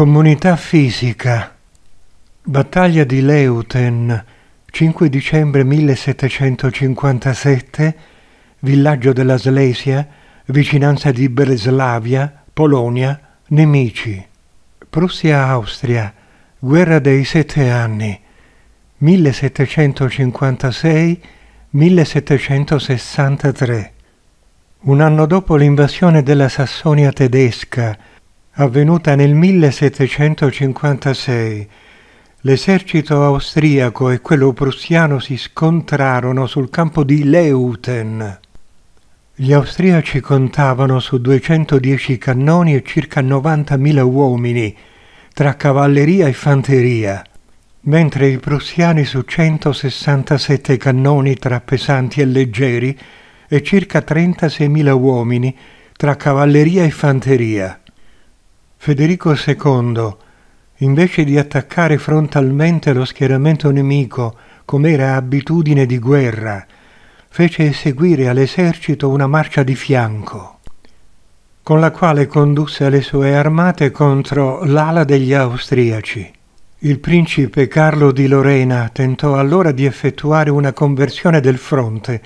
Comunità fisica. Battaglia di Leuten, 5 dicembre 1757, villaggio della Slesia, vicinanza di Breslavia, Polonia, nemici. Prussia-Austria, guerra dei sette anni, 1756-1763. Un anno dopo l'invasione della Sassonia tedesca, avvenuta nel 1756. L'esercito austriaco e quello prussiano si scontrarono sul campo di Leuten. Gli austriaci contavano su 210 cannoni e circa 90.000 uomini, tra cavalleria e fanteria, mentre i prussiani su 167 cannoni tra pesanti e leggeri e circa 36.000 uomini tra cavalleria e fanteria. Federico II, invece di attaccare frontalmente lo schieramento nemico, come era abitudine di guerra, fece eseguire all'esercito una marcia di fianco, con la quale condusse le sue armate contro l'ala degli austriaci. Il principe Carlo di Lorena tentò allora di effettuare una conversione del fronte,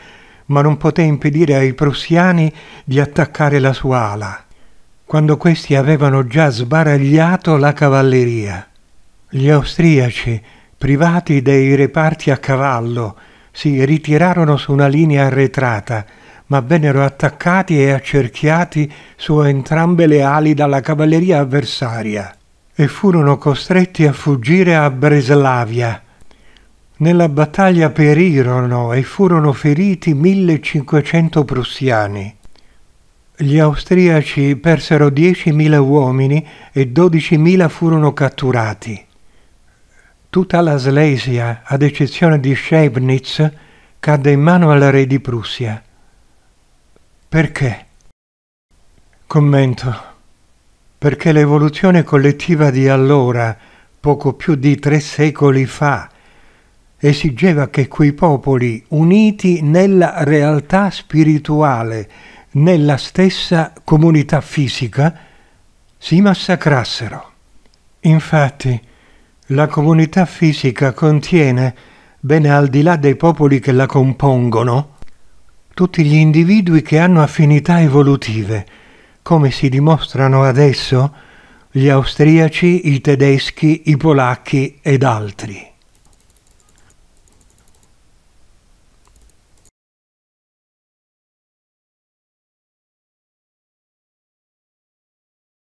ma non poté impedire ai prussiani di attaccare la sua ala quando questi avevano già sbaragliato la cavalleria. Gli austriaci, privati dei reparti a cavallo, si ritirarono su una linea arretrata, ma vennero attaccati e accerchiati su entrambe le ali dalla cavalleria avversaria e furono costretti a fuggire a Breslavia. Nella battaglia perirono e furono feriti 1500 prussiani gli austriaci persero 10.000 uomini e 12.000 furono catturati. Tutta la Slesia, ad eccezione di Scheibnitz, cadde in mano al re di Prussia. Perché? Commento. Perché l'evoluzione collettiva di allora, poco più di tre secoli fa, esigeva che quei popoli, uniti nella realtà spirituale, nella stessa comunità fisica si massacrassero. Infatti, la comunità fisica contiene, ben al di là dei popoli che la compongono, tutti gli individui che hanno affinità evolutive, come si dimostrano adesso gli austriaci, i tedeschi, i polacchi ed altri.